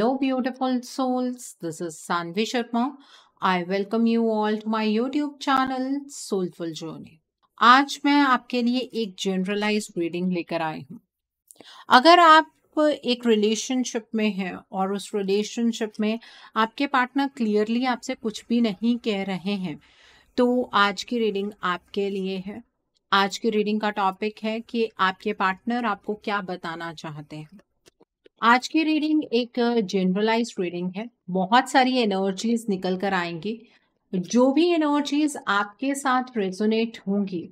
hello beautiful souls this is Sanvi Sharma I welcome you all to my YouTube channel Soulful Journey आज मैं आपके लिए एक जनरलाइज रीडिंग लेकर आई हूँ अगर आप एक रिलेशनशिप में हैं और उस रिलेशनशिप में आपके पार्टनर क्लियरली आपसे कुछ भी नहीं कह रहे हैं तो आज की रीडिंग आपके लिए है आज की रीडिंग का टॉपिक है कि आपके पार्टनर आपको क्या बताना चाहते हैं आज की रीडिंग एक जनरलाइज रीडिंग है बहुत सारी एनर्जीज निकल कर आएंगी जो भी एनर्जीज आपके साथ रेजोनेट होंगी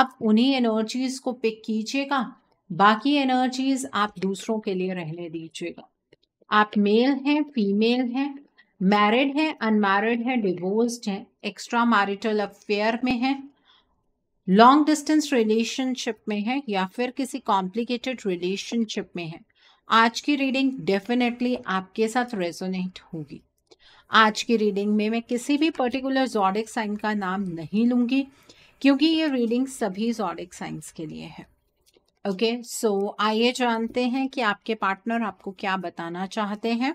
आप उन्हीं एनर्जीज को पिक कीजिएगा बाकी एनर्जीज आप दूसरों के लिए रहने दीजिएगा आप मेल हैं फीमेल हैं मैरिड हैं अनमैरिड हैं डिवोर्स्ड हैं एक्स्ट्रा मैरिटल अफेयर में हैं लॉन्ग डिस्टेंस रिलेशनशिप में है या फिर किसी कॉम्प्लिकेटेड रिलेशनशिप में है आज की रीडिंग डेफिनेटली आपके साथ रेजोनेट होगी आज की रीडिंग में मैं किसी भी पर्टिकुलर जॉडिक साइन का नाम नहीं लूंगी क्योंकि ये रीडिंग सभी जॉडिक साइंस के लिए है ओके सो आइए जानते हैं कि आपके पार्टनर आपको क्या बताना चाहते हैं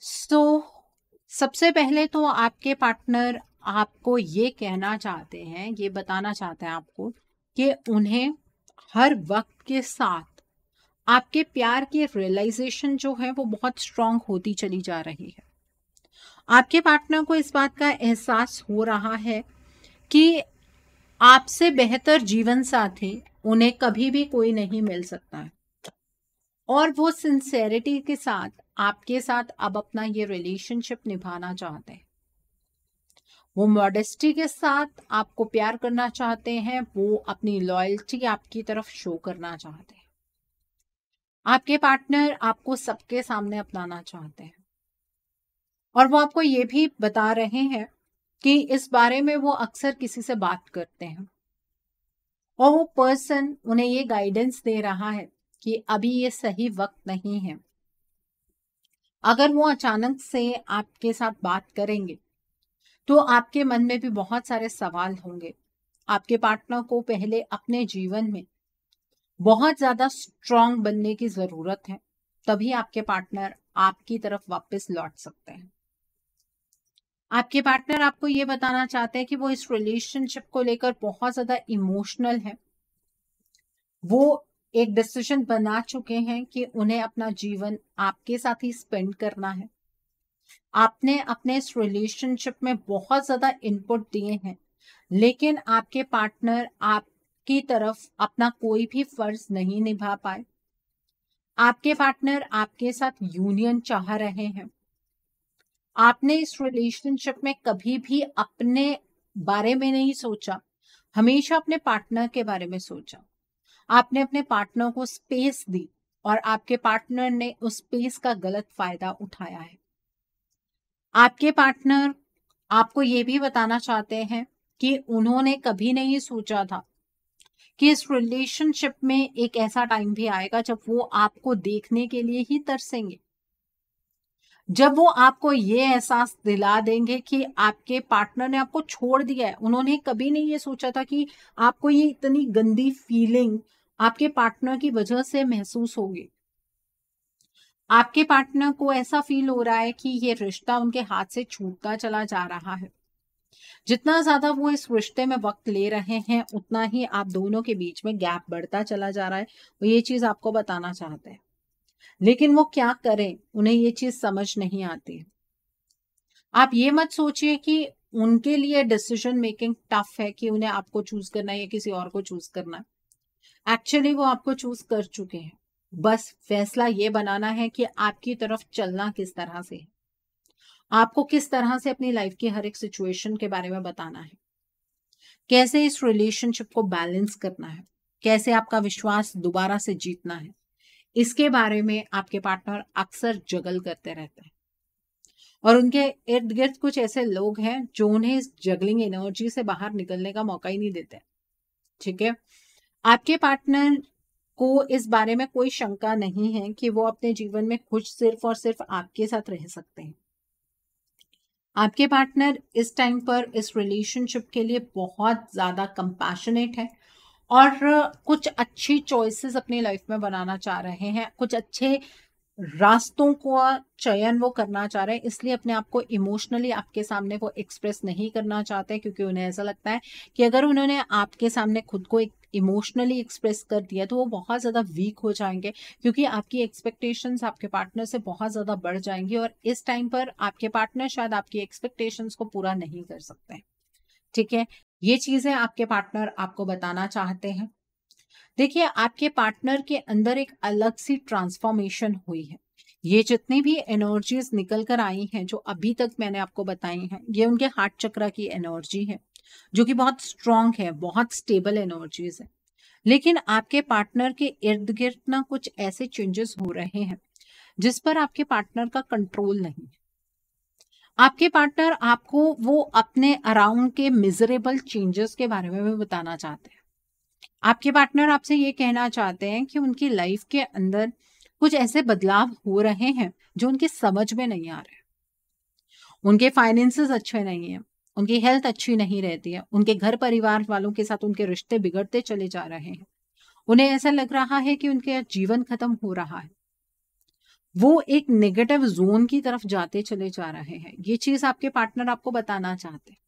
सो so, सबसे पहले तो आपके पार्टनर आपको ये कहना चाहते हैं ये बताना चाहते हैं आपको कि उन्हें हर वक्त के साथ आपके प्यार की रियलाइजेशन जो है वो बहुत स्ट्रांग होती चली जा रही है आपके पार्टनर को इस बात का एहसास हो रहा है कि आपसे बेहतर जीवन साथी उन्हें कभी भी कोई नहीं मिल सकता है और वो सिंसेरिटी के साथ आपके साथ अब अपना ये रिलेशनशिप निभाना चाहते हैं वो मॉडेस्टी के साथ आपको प्यार करना चाहते हैं वो अपनी लॉयल्टी आपकी तरफ शो करना चाहते हैं आपके पार्टनर आपको सबके सामने अपनाना चाहते हैं और वो आपको ये भी बता रहे हैं कि इस बारे में वो अक्सर किसी से बात करते हैं और वो पर्सन उन्हें ये गाइडेंस दे रहा है कि अभी ये सही वक्त नहीं है अगर वो अचानक से आपके साथ बात करेंगे तो आपके मन में भी बहुत सारे सवाल होंगे आपके पार्टनर को पहले अपने जीवन में बहुत ज़्यादा स्ट्रांग बनने की ज़रूरत है तभी आपके पार्टनर आपकी तरफ वापस लौट सकते हैं आपके पार्टनर आपको ये बताना चाहते हैं कि वो इस रिलेशनशिप को लेकर बहुत ज़्यादा इमोशनल है वो एक डिसीजन बना चुके हैं कि उन्हें अपना जीवन आपके साथ ही स्पेंड करना है आपने अपने इस रिलेशनशिप में बहुत ज़्यादा इनपुट दिए हैं लेकिन आपके पार्टनर आप की तरफ अपना कोई भी फर्ज नहीं निभा पाए आपके पार्टनर आपके साथ यूनियन चाह रहे हैं आपने इस रिलेशनशिप में कभी भी अपने बारे में नहीं सोचा हमेशा अपने पार्टनर के बारे में सोचा आपने अपने पार्टनर को स्पेस दी और आपके पार्टनर ने उस स्पेस का गलत फायदा उठाया है आपके पार्टनर आपको ये भी बताना चाहते हैं कि उन्होंने कभी नहीं सोचा था कि इस रिलेशनशिप में एक ऐसा टाइम भी आएगा जब वो आपको देखने के लिए ही तरसेंगे जब वो आपको ये एहसास दिला देंगे कि आपके पार्टनर ने आपको छोड़ दिया है उन्होंने कभी नहीं ये सोचा था कि आपको ये इतनी गंदी फीलिंग आपके पार्टनर की वजह से महसूस होगी आपके पार्टनर को ऐसा फील हो रहा है कि ये रिश्ता उनके हाथ से छूटता चला जा रहा है जितना ज्यादा वो इस रिश्ते में वक्त ले रहे हैं उतना ही आप दोनों के बीच में गैप बढ़ता चला जा रहा है वो ये चीज आपको बताना चाहते हैं लेकिन वो क्या करें उन्हें ये चीज समझ नहीं आती आप ये मत सोचिए कि उनके लिए डिसीजन मेकिंग टफ है कि उन्हें आपको चूज करना है या किसी और को चूज करना है एक्चुअली वो आपको चूज कर चुके हैं बस फैसला ये बनाना है कि आपकी तरफ चलना किस तरह से है आपको किस तरह से अपनी लाइफ की हर एक सिचुएशन के बारे में बताना है कैसे इस रिलेशनशिप को बैलेंस करना है कैसे आपका विश्वास दोबारा से जीतना है इसके बारे में आपके पार्टनर अक्सर जगल करते रहते हैं और उनके इर्द गिर्द कुछ ऐसे लोग हैं जो उन्हें इस जगलिंग एनर्जी से बाहर निकलने का मौका ही नहीं देते ठीक है आपके पार्टनर को इस बारे में कोई शंका नहीं है कि वो अपने जीवन में खुश सिर्फ और सिर्फ आपके साथ रह सकते हैं आपके पार्टनर इस टाइम पर इस रिलेशनशिप के लिए बहुत ज़्यादा कंपैशनेट है और कुछ अच्छी चॉइसेस अपनी लाइफ में बनाना चाह रहे हैं कुछ अच्छे रास्तों का चयन वो करना चाह रहे हैं इसलिए अपने आप को इमोशनली आपके सामने वो एक्सप्रेस नहीं करना चाहते क्योंकि उन्हें ऐसा लगता है कि अगर उन्होंने आपके सामने खुद को एक इमोशनली एक्सप्रेस कर दिया तो वो बहुत ज़्यादा वीक हो जाएंगे क्योंकि आपकी एक्सपेक्टेशंस आपके पार्टनर से बहुत ज़्यादा बढ़ जाएंगी और इस टाइम पर आपके पार्टनर शायद आपकी एक्सपेक्टेशंस को पूरा नहीं कर सकते ठीक है ये चीज़ें आपके पार्टनर आपको बताना चाहते हैं देखिए आपके पार्टनर के अंदर एक अलग सी ट्रांसफॉर्मेशन हुई है ये जितनी भी एनर्जीज निकल कर आई हैं जो अभी तक मैंने आपको बताई हैं ये उनके हार्ट चक्रा की एनर्जी है जो कि बहुत स्ट्रांग है बहुत स्टेबल एनर्जीज है लेकिन आपके पार्टनर के इर्द गिर्द ना कुछ ऐसे चेंजेस हो रहे हैं जिस पर आपके पार्टनर का कंट्रोल नहीं है आपके पार्टनर आपको वो अपने अराउंड के मिजरेबल चेंजेस के बारे में भी बताना चाहते हैं आपके पार्टनर आपसे ये कहना चाहते हैं कि उनकी लाइफ के अंदर कुछ ऐसे बदलाव हो रहे हैं जो उनकी समझ में नहीं आ रहे उनके फाइनेंसेस अच्छे नहीं है उनकी हेल्थ अच्छी नहीं रहती है उनके घर परिवार वालों के साथ उनके रिश्ते बिगड़ते चले जा रहे हैं उन्हें ऐसा लग रहा है कि उनके जीवन खत्म हो रहा है वो एक नेगेटिव जोन की तरफ जाते चले जा रहे हैं ये चीज आपके पार्टनर आपको बताना चाहते हैं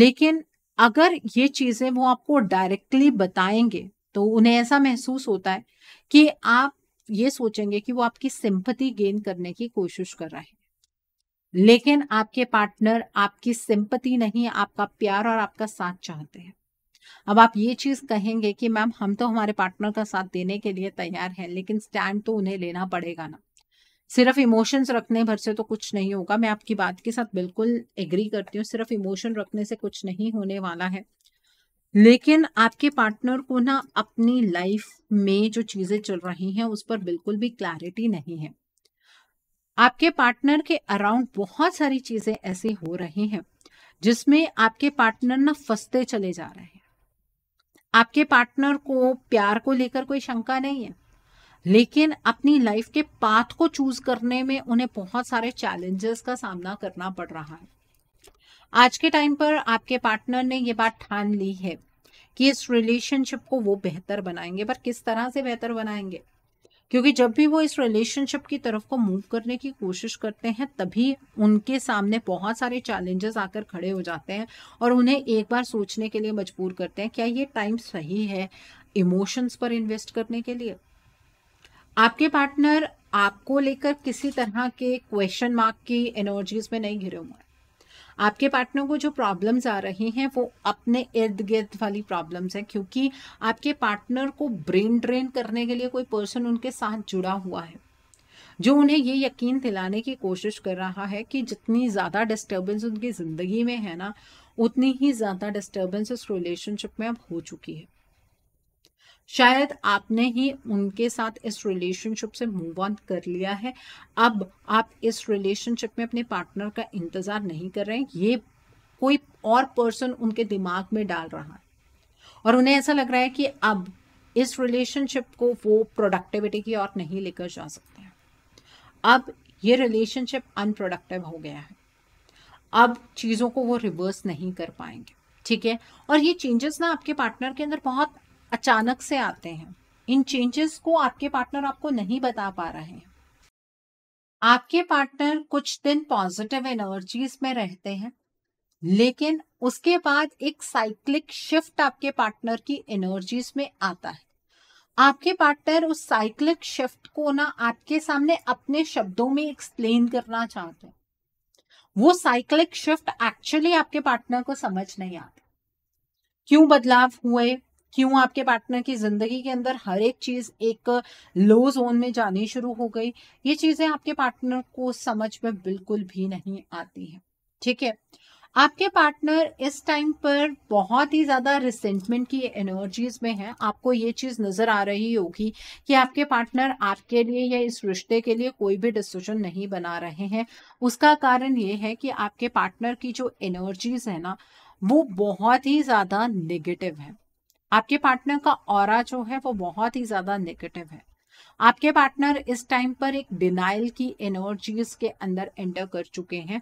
लेकिन अगर ये चीज़ें वो आपको डायरेक्टली बताएंगे तो उन्हें ऐसा महसूस होता है कि आप ये सोचेंगे कि वो आपकी सिंपति गेन करने की कोशिश कर रहे हैं लेकिन आपके पार्टनर आपकी सिंपति नहीं आपका प्यार और आपका साथ चाहते हैं अब आप ये चीज कहेंगे कि मैम हम तो हमारे पार्टनर का साथ देने के लिए तैयार हैं लेकिन स्टैंड तो उन्हें लेना पड़ेगा ना सिर्फ इमोशंस रखने भर से तो कुछ नहीं होगा मैं आपकी बात के साथ बिल्कुल एग्री करती हूँ सिर्फ इमोशन रखने से कुछ नहीं होने वाला है लेकिन आपके पार्टनर को ना अपनी लाइफ में जो चीजें चल रही हैं उस पर बिल्कुल भी क्लैरिटी नहीं है आपके पार्टनर के अराउंड बहुत सारी चीजें ऐसी हो रही हैं जिसमें आपके पार्टनर ना फंसते चले जा रहे हैं आपके पार्टनर को प्यार को लेकर कोई शंका नहीं है लेकिन अपनी लाइफ के पाथ को चूज करने में उन्हें बहुत सारे चैलेंजेस का सामना करना पड़ रहा है आज के टाइम पर आपके पार्टनर ने ये बात ठान ली है कि इस रिलेशनशिप को वो बेहतर बनाएंगे पर किस तरह से बेहतर बनाएंगे क्योंकि जब भी वो इस रिलेशनशिप की तरफ को मूव करने की कोशिश करते हैं तभी उनके सामने बहुत सारे चैलेंजेस आकर खड़े हो जाते हैं और उन्हें एक बार सोचने के लिए मजबूर करते हैं क्या ये टाइम सही है इमोशंस पर इन्वेस्ट करने के लिए आपके पार्टनर आपको लेकर किसी तरह के क्वेश्चन मार्क की एनर्जीज में नहीं घिरे हुए आपके पार्टनर को जो प्रॉब्लम्स आ रही हैं वो अपने इर्द गिर्द वाली प्रॉब्लम्स हैं क्योंकि आपके पार्टनर को ब्रेन ड्रेन करने के लिए कोई पर्सन उनके साथ जुड़ा हुआ है जो उन्हें ये यकीन दिलाने की कोशिश कर रहा है कि जितनी ज़्यादा डिस्टर्बेंस उनकी ज़िंदगी में है ना उतनी ही ज़्यादा डिस्टर्बेंस उस रिलेशनशिप में अब हो चुकी है शायद आपने ही उनके साथ इस रिलेशनशिप से मूव ऑन कर लिया है अब आप इस रिलेशनशिप में अपने पार्टनर का इंतज़ार नहीं कर रहे हैं ये कोई और पर्सन उनके दिमाग में डाल रहा है और उन्हें ऐसा लग रहा है कि अब इस रिलेशनशिप को वो प्रोडक्टिविटी की ओर नहीं लेकर जा सकते हैं अब ये रिलेशनशिप अनप्रोडक्टिव हो गया है अब चीज़ों को वो रिवर्स नहीं कर पाएंगे ठीक है और ये चेंजेस ना आपके पार्टनर के अंदर बहुत अचानक से आते हैं इन चेंजेस को आपके पार्टनर आपको नहीं बता पा रहे हैं आपके पार्टनर कुछ दिन पॉजिटिव एनर्जीज में रहते हैं लेकिन उसके बाद एक साइक्लिक शिफ्ट आपके पार्टनर की एनर्जीज में आता है आपके पार्टनर उस साइक्लिक शिफ्ट को ना आपके सामने अपने शब्दों में एक्सप्लेन करना चाहते हैं वो साइक्लिक शिफ्ट एक्चुअली आपके पार्टनर को समझ नहीं आता क्यों बदलाव हुए क्यों आपके पार्टनर की जिंदगी के अंदर हर एक चीज एक लो जोन में जानी शुरू हो गई ये चीजें आपके पार्टनर को समझ में बिल्कुल भी नहीं आती है ठीक है आपके पार्टनर इस टाइम पर बहुत ही ज्यादा रिसेंटमेंट की एनर्जीज में है आपको ये चीज नजर आ रही होगी कि आपके पार्टनर आपके लिए या इस रिश्ते के लिए कोई भी डिसीजन नहीं बना रहे हैं उसका कारण ये है कि आपके पार्टनर की जो एनर्जीज है ना वो बहुत ही ज्यादा नेगेटिव है आपके पार्टनर का और जो है वो बहुत ही ज्यादा नेगेटिव है आपके पार्टनर इस टाइम पर एक डिनाइल की एनर्जीज के अंदर एंटर कर चुके हैं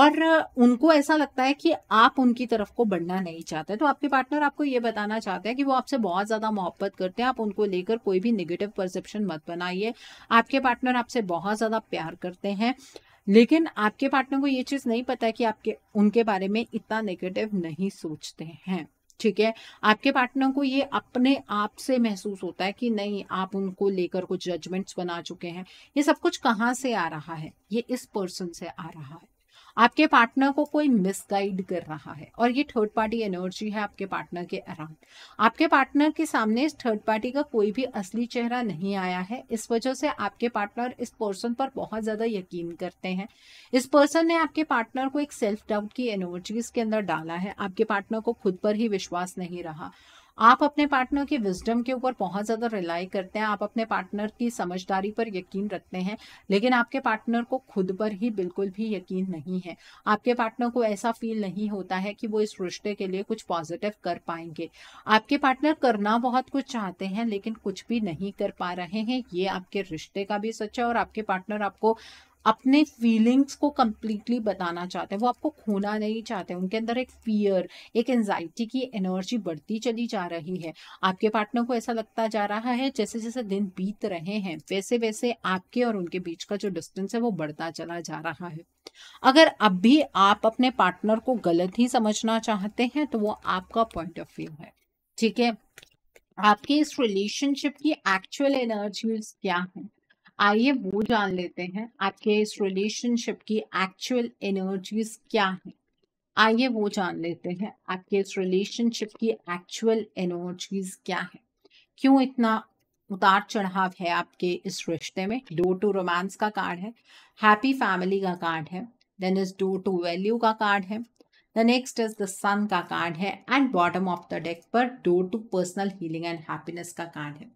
और उनको ऐसा लगता है कि आप उनकी तरफ को बढ़ना नहीं चाहते तो आपके पार्टनर आपको ये बताना चाहते हैं कि वो आपसे बहुत ज़्यादा मोहब्बत करते हैं आप उनको लेकर कोई भी निगेटिव परसेप्शन मत बनाइए आपके पार्टनर आपसे बहुत ज़्यादा प्यार करते हैं लेकिन आपके पार्टनर को ये चीज़ नहीं पता कि आपके उनके बारे में इतना नेगेटिव नहीं सोचते हैं ठीक है आपके पार्टनर को ये अपने आप से महसूस होता है कि नहीं आप उनको लेकर कुछ जजमेंट्स बना चुके हैं ये सब कुछ कहाँ से आ रहा है ये इस पर्सन से आ रहा है आपके पार्टनर को कोई मिसगाइड कर रहा है और ये थर्ड पार्टी एनर्जी है आपके पार्टनर के अराउंड आपके पार्टनर के सामने इस थर्ड पार्टी का कोई भी असली चेहरा नहीं आया है इस वजह से आपके पार्टनर इस पर्सन पर बहुत ज़्यादा यकीन करते हैं इस पर्सन ने आपके पार्टनर को एक सेल्फ डाउट की एनर्जी इसके अंदर डाला है आपके पार्टनर को खुद पर ही विश्वास नहीं रहा आप अपने पार्टनर के विजडम के ऊपर बहुत ज़्यादा रिलाई करते हैं आप अपने पार्टनर की समझदारी पर यकीन रखते हैं लेकिन आपके पार्टनर को खुद पर ही बिल्कुल भी यकीन नहीं है आपके पार्टनर को ऐसा फील नहीं होता है कि वो इस रिश्ते के लिए कुछ पॉजिटिव कर पाएंगे आपके पार्टनर करना बहुत कुछ चाहते हैं लेकिन कुछ भी नहीं कर पा रहे हैं ये आपके रिश्ते का भी सच है और आपके पार्टनर आपको अपने फीलिंग्स को कम्प्लीटली बताना चाहते हैं वो आपको खोना नहीं चाहते उनके अंदर एक फियर एक एनजाइटी की एनर्जी बढ़ती चली जा रही है आपके पार्टनर को ऐसा लगता जा रहा है जैसे जैसे दिन बीत रहे हैं वैसे वैसे आपके और उनके बीच का जो डिस्टेंस है वो बढ़ता चला जा रहा है अगर अब भी आप अपने पार्टनर को गलत ही समझना चाहते हैं तो वो आपका पॉइंट ऑफ व्यू है ठीक है आपके इस रिलेशनशिप की एक्चुअल एनर्जीज क्या है आइए वो जान लेते हैं आपके इस रिलेशनशिप की एक्चुअल एनर्जीज क्या है आइए वो जान लेते हैं आपके इस रिलेशनशिप की एक्चुअल एनर्जीज क्या है क्यों इतना उतार चढ़ाव है आपके इस रिश्ते में डोर टू रोमांस का कार्ड है हैप्पी फैमिली का कार्ड है then is door to value का कार्ड है the next is the sun का कार्ड है and bottom of the deck पर door to personal healing and happiness का कार्ड है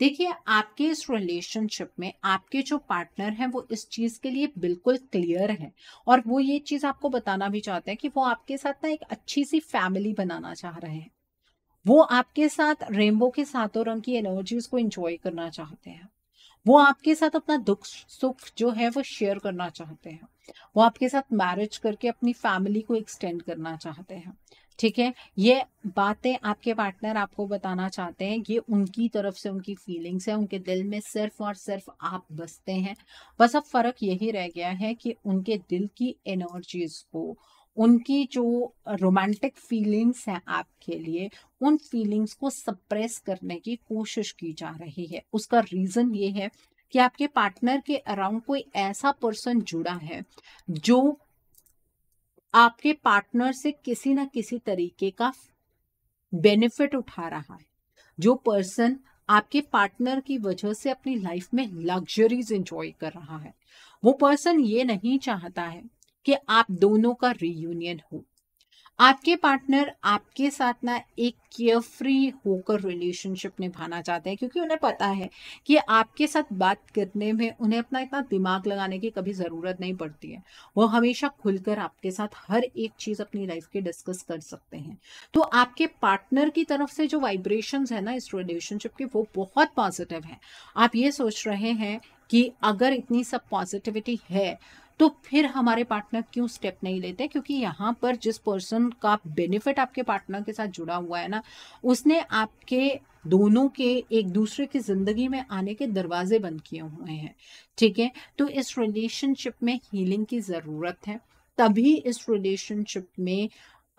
देखिए आपके इस रिलेशनशिप में आपके जो पार्टनर हैं वो इस चीज़ के लिए बिल्कुल क्लियर हैं और वो ये चीज़ आपको बताना भी चाहते हैं कि वो आपके साथ ना एक अच्छी सी फैमिली बनाना चाह रहे हैं वो आपके साथ रेनबो के सातों रंग की एनर्जीज को एंजॉय करना चाहते हैं वो आपके साथ अपना दुख सुख जो है वो शेयर करना चाहते हैं वो आपके साथ मैरिज करके अपनी फैमिली को एक्सटेंड करना चाहते हैं ठीक है ये बातें आपके पार्टनर आपको बताना चाहते हैं ये उनकी तरफ से उनकी फीलिंग्स है उनके दिल में सिर्फ और सिर्फ आप बसते हैं बस अब फर्क यही रह गया है कि उनके दिल की एनर्जीज को उनकी जो रोमांटिक फीलिंग्स हैं आपके लिए उन फीलिंग्स को सप्रेस करने की कोशिश की जा रही है उसका रीज़न ये है कि आपके पार्टनर के अराउंड कोई ऐसा पर्सन जुड़ा है जो आपके पार्टनर से किसी ना किसी तरीके का बेनिफिट उठा रहा है जो पर्सन आपके पार्टनर की वजह से अपनी लाइफ में लग्जरीज इंजॉय कर रहा है वो पर्सन ये नहीं चाहता है कि आप दोनों का रीयूनियन हो आपके पार्टनर आपके साथ ना एक केयर फ्री होकर रिलेशनशिप निभाना चाहते हैं क्योंकि उन्हें पता है कि आपके साथ बात करने में उन्हें अपना इतना दिमाग लगाने की कभी ज़रूरत नहीं पड़ती है वो हमेशा खुलकर आपके साथ हर एक चीज़ अपनी लाइफ के डिस्कस कर सकते हैं तो आपके पार्टनर की तरफ से जो वाइब्रेशंस है ना इस रिलेशनशिप के वो बहुत पॉजिटिव हैं आप ये सोच रहे हैं कि अगर इतनी सब पॉजिटिविटी है तो फिर हमारे पार्टनर क्यों स्टेप नहीं लेते क्योंकि यहाँ पर जिस पर्सन का बेनिफिट आपके पार्टनर के साथ जुड़ा हुआ है ना उसने आपके दोनों के एक दूसरे की ज़िंदगी में आने के दरवाजे बंद किए हुए हैं ठीक है तो इस रिलेशनशिप में हीलिंग की ज़रूरत है तभी इस रिलेशनशिप में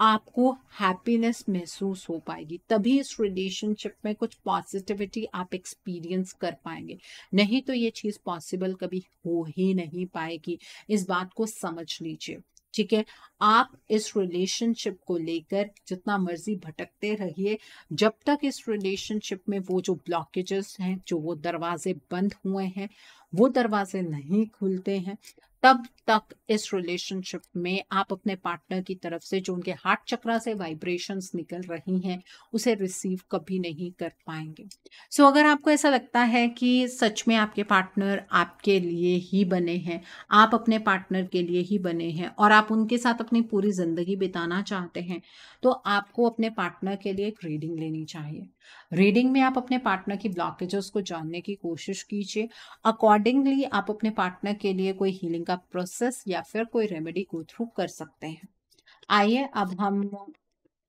आपको हैप्पीनेस महसूस हो पाएगी तभी इस रिलेशनशिप में कुछ पॉजिटिविटी आप एक्सपीरियंस कर पाएंगे नहीं तो ये चीज़ पॉसिबल कभी हो ही नहीं पाएगी इस बात को समझ लीजिए ठीक है आप इस रिलेशनशिप को लेकर जितना मर्जी भटकते रहिए जब तक इस रिलेशनशिप में वो जो ब्लॉकेजेस हैं जो वो दरवाजे बंद हुए हैं वो दरवाजे नहीं खुलते हैं तब तक इस रिलेशनशिप में आप अपने पार्टनर की तरफ से जो उनके हार्ट चक्रा से वाइब्रेशंस निकल रही हैं उसे रिसीव कभी नहीं कर पाएंगे सो so, अगर आपको ऐसा लगता है कि सच में आपके पार्टनर आपके लिए ही बने हैं आप अपने पार्टनर के लिए ही बने हैं और आप उनके साथ अपनी पूरी ज़िंदगी बिताना चाहते हैं तो आपको अपने पार्टनर के लिए एक रीडिंग लेनी चाहिए रीडिंग में आप अपने पार्टनर की ब्लॉकेजेस को जानने की कोशिश कीजिए अकॉर्डिंगली आप अपने पार्टनर के लिए कोई हीलिंग का प्रोसेस या फिर कोई रेमेडी गो थ्रू कर सकते हैं आइए अब हम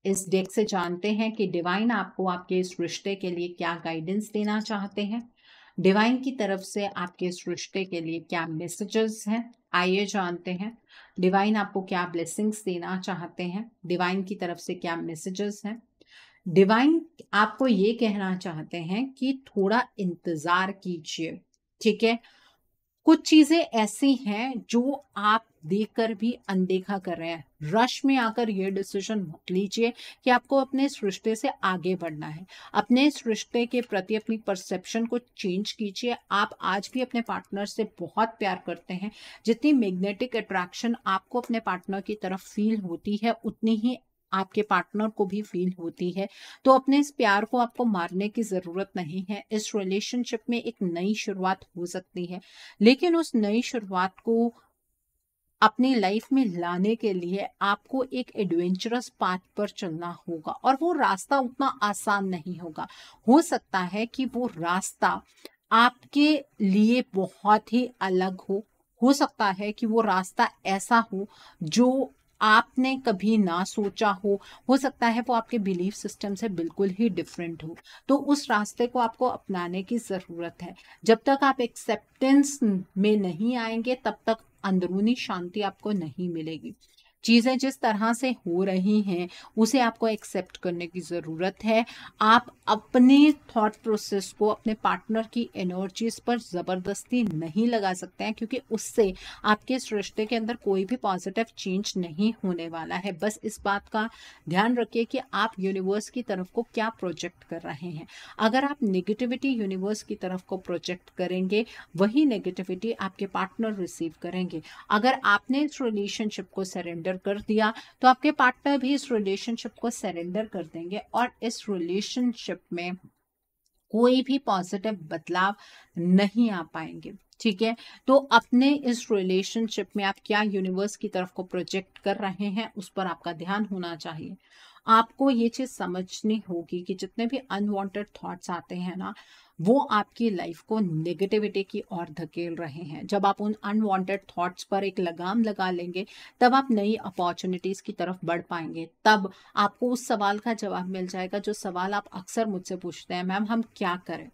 इस डेक से जानते हैं कि डिवाइन आपको आपके इस रिश्ते के लिए क्या गाइडेंस देना चाहते हैं डिवाइन की तरफ से आपके इस रिश्ते के लिए क्या मैसेजेस हैं आइए जानते हैं डिवाइन आपको क्या ब्लेसिंग्स देना चाहते हैं डिवाइन की तरफ से क्या मैसेजेस हैं डिवाइन आपको ये कहना चाहते हैं कि थोड़ा इंतज़ार कीजिए ठीक है कुछ चीज़ें ऐसी हैं जो आप देखकर भी अनदेखा कर रहे हैं रश में आकर ये डिसीजन मत लीजिए कि आपको अपने सृष्टि से आगे बढ़ना है अपने सृष्टि के प्रति अपनी परसेप्शन को चेंज कीजिए आप आज भी अपने पार्टनर से बहुत प्यार करते हैं जितनी मैग्नेटिक अट्रैक्शन आपको अपने पार्टनर की तरफ फील होती है उतनी ही आपके पार्टनर को भी फील होती है तो अपने इस प्यार को आपको मारने की ज़रूरत नहीं है इस रिलेशनशिप में एक नई शुरुआत हो सकती है लेकिन उस नई शुरुआत को अपनी लाइफ में लाने के लिए आपको एक एडवेंचरस पाथ पर चलना होगा और वो रास्ता उतना आसान नहीं होगा हो सकता है कि वो रास्ता आपके लिए बहुत ही अलग हो हो सकता है कि वो रास्ता ऐसा हो जो आपने कभी ना सोचा हो हो सकता है वो आपके बिलीफ सिस्टम से बिल्कुल ही डिफरेंट हो तो उस रास्ते को आपको अपनाने की ज़रूरत है जब तक आप एक्सेप्टेंस में नहीं आएंगे तब तक अंदरूनी शांति आपको नहीं मिलेगी चीज़ें जिस तरह से हो रही हैं उसे आपको एक्सेप्ट करने की ज़रूरत है आप अपने थॉट प्रोसेस को अपने पार्टनर की एनर्जीज पर ज़बरदस्ती नहीं लगा सकते हैं क्योंकि उससे आपके इस रिश्ते के अंदर कोई भी पॉजिटिव चेंज नहीं होने वाला है बस इस बात का ध्यान रखिए कि आप यूनिवर्स की तरफ को क्या प्रोजेक्ट कर रहे हैं अगर आप नेगेटिविटी यूनिवर्स की तरफ को प्रोजेक्ट करेंगे वही नेगेटिविटी आपके पार्टनर रिसीव करेंगे अगर आपने इस रिलेशनशिप को सरेंडर सरेंडर कर दिया तो आपके पार्टनर भी इस रिलेशनशिप को सरेंडर कर देंगे और इस रिलेशनशिप में कोई भी पॉजिटिव बदलाव नहीं आ पाएंगे ठीक है तो अपने इस रिलेशनशिप में आप क्या यूनिवर्स की तरफ को प्रोजेक्ट कर रहे हैं उस पर आपका ध्यान होना चाहिए आपको ये चीज समझनी होगी कि जितने भी अनवांटेड थॉट्स आते हैं ना वो आपकी लाइफ को नेगेटिविटी की ओर धकेल रहे हैं जब आप उन अनवांटेड थॉट्स पर एक लगाम लगा लेंगे तब आप नई अपॉर्चुनिटीज़ की तरफ बढ़ पाएंगे तब आपको उस सवाल का जवाब मिल जाएगा जो सवाल आप अक्सर मुझसे पूछते हैं मैम हम क्या करें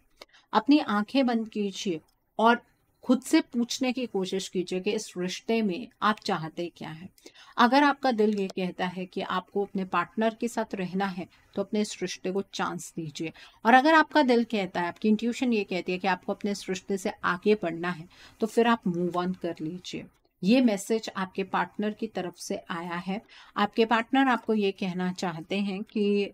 अपनी आंखें बंद कीजिए और खुद से पूछने की कोशिश कीजिए कि इस रिश्ते में आप चाहते क्या है अगर आपका दिल ये कहता है कि आपको अपने पार्टनर के साथ रहना है तो अपने इस रिश्ते को चांस दीजिए और अगर आपका दिल कहता है आपकी इंट्यूशन ये कहती है कि आपको अपने इस रिश्ते से आगे बढ़ना है तो फिर आप मूव ऑन कर लीजिए ये मैसेज आपके पार्टनर की तरफ से आया है आपके पार्टनर आपको ये कहना चाहते हैं कि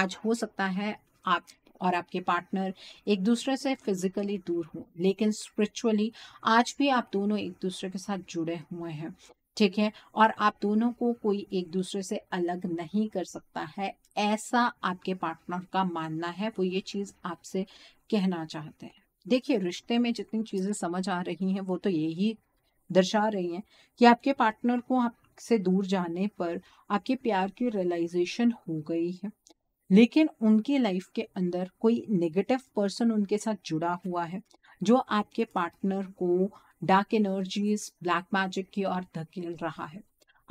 आज हो सकता है आप और आपके पार्टनर एक दूसरे से फिजिकली दूर हो लेकिन स्पिरिचुअली आज भी आप दोनों एक दूसरे के साथ जुड़े हुए हैं ठीक है और आप दोनों को कोई एक दूसरे से अलग नहीं कर सकता है ऐसा आपके पार्टनर का मानना है वो ये चीज़ आपसे कहना चाहते हैं देखिए रिश्ते में जितनी चीज़ें समझ आ रही हैं वो तो यही दर्शा रही हैं कि आपके पार्टनर को आपसे दूर जाने पर आपके प्यार की रियलाइजेशन हो गई है लेकिन उनकी लाइफ के अंदर कोई नेगेटिव पर्सन उनके साथ जुड़ा हुआ है जो आपके पार्टनर को डार्क एनर्जीज ब्लैक मैजिक की ओर धकेल रहा है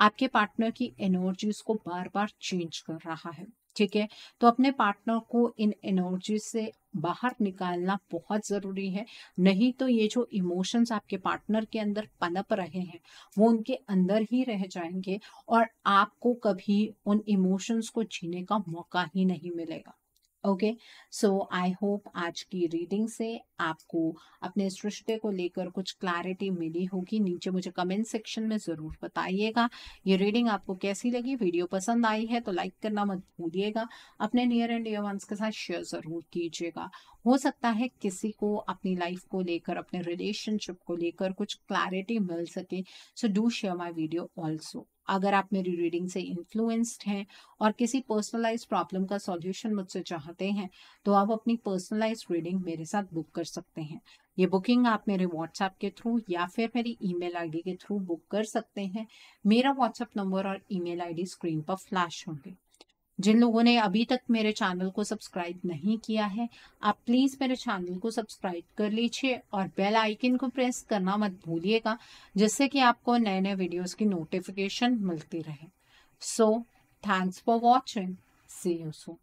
आपके पार्टनर की एनर्जीज को बार बार चेंज कर रहा है ठीक है तो अपने पार्टनर को इन एनर्जी से बाहर निकालना बहुत ज़रूरी है नहीं तो ये जो इमोशंस आपके पार्टनर के अंदर पनप रहे हैं वो उनके अंदर ही रह जाएंगे और आपको कभी उन इमोशंस को जीने का मौका ही नहीं मिलेगा ओके सो आई होप आज की रीडिंग से आपको अपने इस रिश्ते को लेकर कुछ क्लैरिटी मिली होगी नीचे मुझे कमेंट सेक्शन में ज़रूर बताइएगा ये रीडिंग आपको कैसी लगी वीडियो पसंद आई है तो लाइक करना मत भूलिएगा अपने नियर एंड डियर वंस के साथ शेयर ज़रूर कीजिएगा हो सकता है किसी को अपनी लाइफ को लेकर अपने रिलेशनशिप को लेकर कुछ क्लैरिटी मिल सके so do share my video also अगर आप मेरी रीडिंग से इन्फ्लुएंस्ड हैं और किसी पर्सनलाइज प्रॉब्लम का सॉल्यूशन मुझसे चाहते हैं तो आप अपनी पर्सनलाइज रीडिंग मेरे साथ बुक कर सकते हैं ये बुकिंग आप मेरे व्हाट्सएप के थ्रू या फिर मेरी ईमेल आईडी के थ्रू बुक कर सकते हैं मेरा व्हाट्सएप नंबर और ईमेल आईडी स्क्रीन पर फ्लैश होंगे जिन लोगों ने अभी तक मेरे चैनल को सब्सक्राइब नहीं किया है आप प्लीज़ मेरे चैनल को सब्सक्राइब कर लीजिए और बेल आइकन को प्रेस करना मत भूलिएगा जिससे कि आपको नए नए वीडियोस की नोटिफिकेशन मिलती रहे so thanks for watching see you so